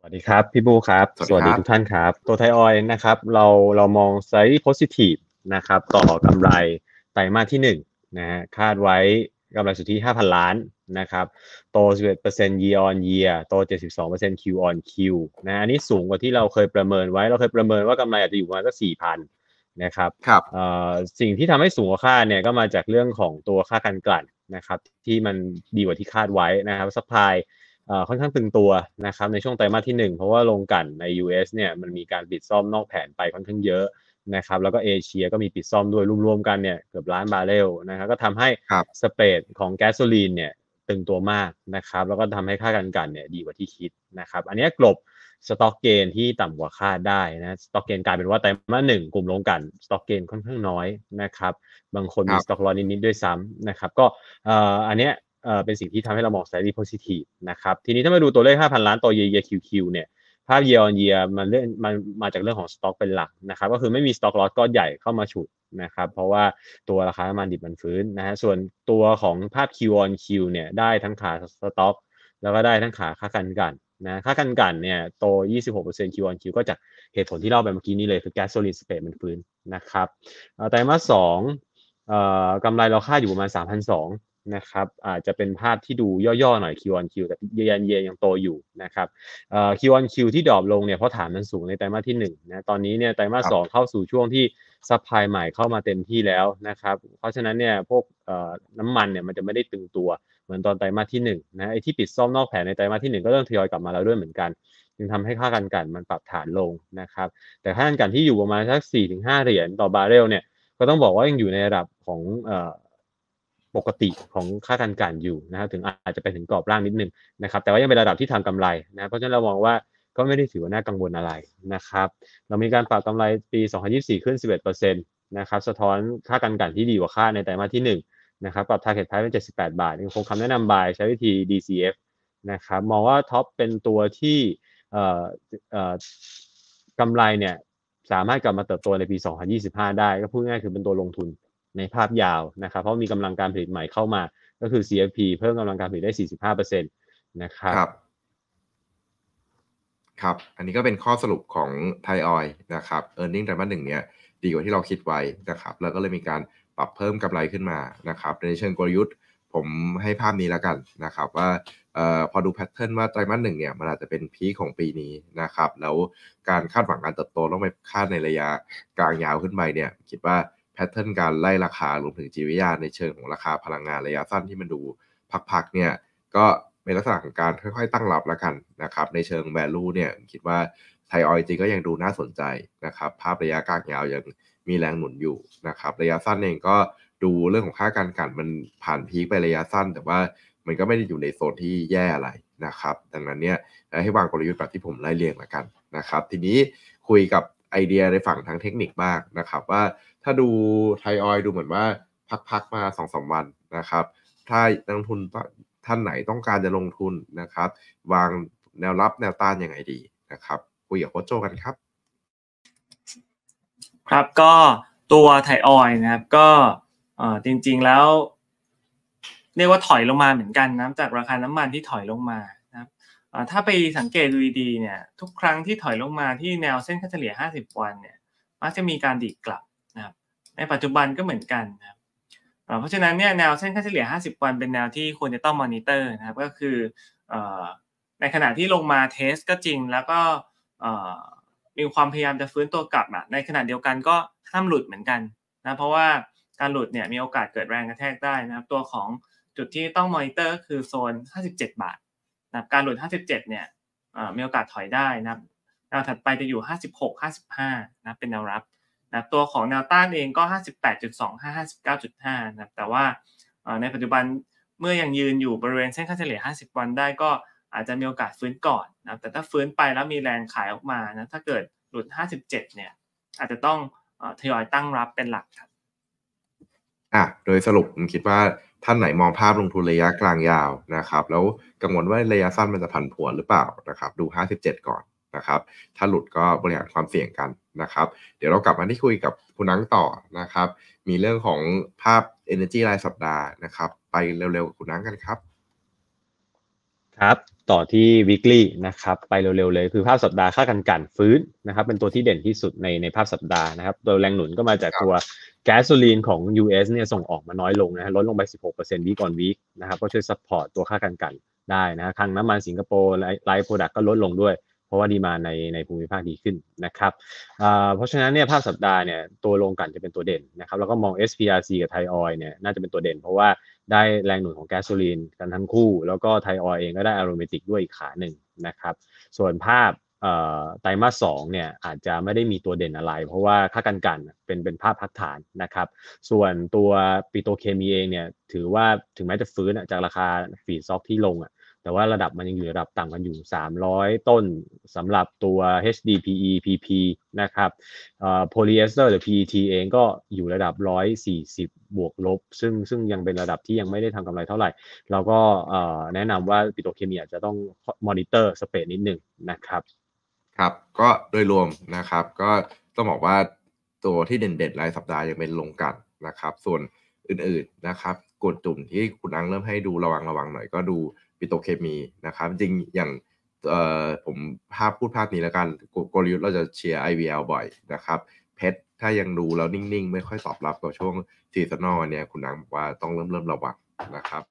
สวัสดีครับพี่บูครับสวัสดีทุกท่านครับตัวไทออยนะครับเราเรามองไซส์โพซิทีฟนะครับต่อกำไรไตรมาสที่1นะฮะคาดไว้กำไรสุทธิ5,000 ล้านนะครับโต 11% year on year โต 72% Q on Q นะอันนี้สูงกว่าที่เราเคยประเมินไว้ เราเคยประเมินว่ากำไรอาจจะอยู่ประมาณสัก4,000นะครับครับสิ่งที่ทำให้สูงกว่าคาดเนี่ยก็มาจากเรื่องของตัวค่าการกลั่นนะครับที่มันดีกว่าที่คาดไว้นะครับสปายค่อนข้างตึงตัวนะครับในช่วงไตรมาสที่ 1 เพราะว่าโรงกันใน US เนี่ยมันมีการปิดซ่อมนอกแผนไปค่อนข้างเยอะนะครับแล้วก็เอเชียก็มีปิดซ่อมด้วยรวมๆกันเนี่ยเกือบล้านบาร์เรลนะครับก็ทำให้สเปรดของแก๊สโซลีนเนี่ยตึงตัวมากนะครับแล้วก็ทำให้ค่าการกันเนี่ยดีกว่าที่คิดนะครับอันนี้กลบสต็อกเกนที่ต่ำกว่าคาดได้นะสต็อกเกนกลายเป็นว่าไตรมาสหนึ่งกลุ่มโรงกันสต็อกเกนค่อนข้างน้อยนะครับบางคนมีสต็อกลอนิดๆด้วยซ้ำนะครับก็อันนี้เป็นสิ่งที่ทำให้เรามอง slightly positive นะครับทีนี้ถ้ามาดูตัวเลข5,000 ล้านต่อ year year QQ เนี่ยภาพ year on year มันเรื่องมันมาจากเรื่องของสต็อกเป็นหลักนะครับก็คือไม่มีสต็อกลอสก้อนใหญ่เข้ามาฉุดนะครับเพราะว่าตัวราคาน้ำมันดิบมันฟื้นนะฮะส่วนตัวของภาพ Q on Q เนี่ยได้ทั้งขาสต็อกแล้วก็ได้ทั้งขาค่ากันกันนะค่ากันกันเนี่ยโต26% Q on Q ก็จาก เหตุผลที่เล่าไปเมื่อกี้นี้เลยคือแก๊สโซลินสเปรมันฟื้นนะครับไตรมาสสองกำไรเราคาดอยู่ประมาณ3,200นะครับอาจจะเป็นภาพที่ดูย่อๆหน่อย Q on Q แต่เยนเยนยังโตอยู่นะครับอ่อ Q on Q ที่ดรอปลงเนี่ยเพราะฐานมันสูงในไตรมาสที่1นะตอนนี้เนี่ยไตรมาสสองเข้าสู่ช่วงที่ซัพพลายใหม่เข้ามาเต็มที่แล้วนะครับเพราะฉะนั้นเนี่ยพวกเอ่อน้ำมันเนี่ยมันจะไม่ได้ตึงตัวเหมือนตอนไตรมาสที่1นะไอ้ที่ปิดซ่อมนอกแผนในไตรมาสที่ 1 ก็เริ่มทยอยกลับมาแล้วด้วยเหมือนกันจึงทำให้ค่ากันกันมันปรับฐานลงนะครับแต่ค่ากันกันที่อยู่ประมาณสัก 4-5 เหรียญต่อบาร์เรลเนี่ยก็ต้องบอกว่ายังอยู่ในระดับของปกติของค่าการกันอยู่นะครับถึงอาจจะไปถึงกรอบล่างนิดนึงนะครับแต่ว่ายังเป็นระดับที่ทำกำไรนะเพราะฉะนั้นเรามองว่าก็ไม่ได้ถือว่าน่ากังวลอะไรนะครับเรามีการปรับกำไรปี 2024 ขึ้น 11%นะครับสะท้อนค่าการกันที่ดีกว่าค่าในไตรมาสที่1นะครับปรับ target price เป็น 78 บาทยังคงคำแนะนำบายใช้วิธี DCF นะครับมองว่าท็อปเป็นตัวที่กำไรเนี่ยสามารถกลับมาเติบโตในปี2025 ได้ก็พูดง่ายคือเป็นตัวลงทุนในภาพยาวนะครับ เพราะมีกำลังการผลิตใหม่เข้ามา ก็คือ CFP เพิ่มกำลังการผลิตได้ 45%นะครับครับ ครับ อันนี้ก็เป็นข้อสรุปของไทยออยนะครับ e a r n i n g ไตรมาสหนึ่งเนี่ย ดีกว่าที่เราคิดไว้นะครับ แล้วก็เลยมีการปรับเพิ่มกำไรขึ้นมานะครับ ในเชิงกลยุทธ์ผมให้ภาพนี้แล้วกันนะครับ ว่าออพอดูแพทเทิร์นว่าไตรมาสหนึ่งเนี่ย มันอาจจะเป็นพีของปีนี้นะครับ แล้วการคาดหวังการเติบโตต้องไปคาดในระยะกลางยาวขึ้นไปเนี่ย คิดว่าแพทเทิร์นการไล่ราคารวมถึงจีวิยาในเชิงของราคาพลังงานระยะสั้นที่มันดูพักๆเนี่ย ก็เป็นลักษณะของการค่อยๆ ตั้งรับแล้วกันนะครับในเชิงแวลูเนี่ย คิดว่า ไทยออยจริงก็ยังดูน่าสนใจนะครับภาพระยะกลางยาวยังมีแรงหนุนอยู่ นะครับ ระยะสั้นเองก็ดูเรื่องของค่าการกันมันผ่านพีคไประยะสั้น แต่ว่ามันก็ไม่ได้อยู่ในโซนที่แย่อะไรนะครับดังนั้นเนี่ยให้วางกลยุทธ์แบบที่ผมไล่เรียงแล้วกันนะครับทีนี้คุยกับไอเดียในฝั่งทางเทคนิคบ้างนะครับ ว่าถ้าดูไทยออยดูเหมือนว่า พักๆมาสองสวันนะครับ ถ้านักลงทุนท่านไหนต้องการจะลงทุนนะครับ วางแนวรับแนวต้านยังไงดีนะครับคุยกับโค้ชโจกันครับ ครับก็ตัวไทยออยนะครับ ก็จริงๆแล้วเรียกว่าถอยลงมาเหมือนกันนะจากราคาน้ำมันที่ถอยลงมานะครับถ้าไปสังเกตดูดีๆเนี่ยทุกครั้งที่ถอยลงมาที่แนวเส้นค่าเฉลี่ย 50 วันเนี่ยมักจะมีการดีดกลับนะครับ ในปัจจุบันก็เหมือนกันนะครับเพราะฉะนั้นเนี่ยแนวเส้นค่าเฉลี่ย 50 วันเป็นแนวที่ควรจะต้องมอนิเตอร์นะครับก็คือในขณะที่ลงมาเทสก็จริง แล้วก็มีความพยายามจะฟื้นตัวกลับ ในขณะเดียวกันก็ห้ามหลุดเหมือนกันนะเพราะว่าการหลุดเนี่ยมีโอกาสเกิดแรงกระแทกได้นะครับตัวของจุดที่ต้องมอนิเตอร์ก็คือโซน 57 บาทนะการหลุด 57เนี่ยมีโอกาสถอยได้นะครับแนวถัดไปจะอยู่ 56 55นะเป็นแนวรับนะตัวของแนวต้านเองก็ 58.2 59.5นะครับแต่ว่าในปัจจุบันเมื่ออยังยืนอยู่บริเวณเส้นค่าเฉลี่ย50 วันได้ก็อาจจะมีโอกาสฟื้นก่อนนะแต่ถ้าฟื้นไปแล้วมีแรงขายออกมานะถ้าเกิดหลุด 57 เนี่ย อาจจะต้องทยอยตั้งรับเป็นหลักครับอ่ะโดยสรุปผมคิดว่าท่านไหนมองภาพลงทุนระยะกลางยาวนะครับ แล้วกังวลว่าระยะสั้นมันจะผันผวนหรือเปล่านะครับ ดู 57 ก่อนนะครับ ถ้าหลุดก็บริหารความเสี่ยงกันนะครับ เดี๋ยวเรากลับมาที่คุยกับคุณนังต่อนะครับ มีเรื่องของภาพ Energy รายสัปดาห์นะครับ ไปเร็วๆคุณนังกันครับ ครับต่อที่ weekly นะครับไปเร็วๆ เลย คือภาพสัปดาห์ค่ากันกันฟื้นนะครับเป็นตัวที่เด่นที่สุดในในภาพสัปดาห์นะครับตัวแรงหนุนก็มาจากตัวแก๊สโซลีนของ US เนี่ยส่งออกมาน้อยลงนะฮะลดลงไป 16%วีก่อนวีคนะครับก็ช่วยซัพพอร์ตตัวค่ากันกันได้นะครังน้ำมันสิงคโปร์ ไลฟ์โปรดักก็ลดลงด้วยเพราะว่าดีมาในในภูมิภาคดีขึ้นนะครับ เพราะฉะนั้นเนี่ยภาพสัปดาห์เนี่ยตัวลงกันจะเป็นตัวเด่นนะครับแล้วก็มอง SPRC กับไทยออยเนี่ยน่าจะเป็นตัวเด่นเพราะว่าได้แรงหนุนของแก๊สโซลีนกันทั้งคู่ แล้วก็ไทยออยเองก็ได้อารมติกด้วยอีกขาหนึ่งนะครับ ส่วนภาพไตรมาสสองเนี่ยอาจจะไม่ได้มีตัวเด่นอะไร เพราะว่าค่ากันกันเป็นเป็นภาพพักฐานนะครับส่วนตัวปิโตเคมีเองเนี่ยถือว่าถึงแม้จะฟื้นจากราคาฟีดซอกที่ลงอ่ะแต่ว่าระดับมันยังอยู่ระดับต่ำกันอยู่ 300 ต้นสำหรับตัว HDPE PP นะครับโพลีเอสเตอร์หรือ PET เองก็อยู่ระดับ 140 บวกลบ ซึ่งซึ่งยังเป็นระดับที่ยังไม่ได้ทำกำไรเท่าไหร่ เราก็แนะนำว่าปิโตรเคมีอาจจะต้องมอนิเตอร์สเปซนิดหนึ่งนะครับ ครับ ก็โดยรวมนะครับ ก็ต้องบอกว่าตัวที่เด่นๆรายสัปดาห์ยังเป็นลงกันนะครับ ส่วนอื่นๆ นะครับกดจุ่มที่คุณอังเริ่มให้ดูระวังระวังหน่อยก็ดูปิโตเคมีนะครับ จริงอย่างผมภาพพูดภาพนี้แล้วกันกลยุทธ์เราจะเชียร์ IVL บ่อยนะครับเพชรถ้ายังดูแล้วนิ่งๆ ไม่ค่อยตอบรับกับช่วงซีซันอเนี่ยคุณอังบอกว่าต้องเริ่มเริ่มระวังนะครับ